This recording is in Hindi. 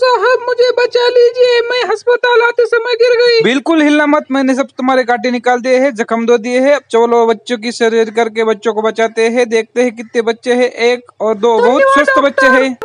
साहब मुझे बचा लीजिए मैं अस्पताल आते समय गिर गई बिल्कुल हिलना मत मैंने सब तुम्हारे काटे निकाल दिए हैं जख्म धो दिए हैं चलो बच्चों की शरीर करके बच्चों को बचाते हैं देखते हैं कितने बच्चे हैं एक और दो बहुत स्वस्थ बच्चे हैं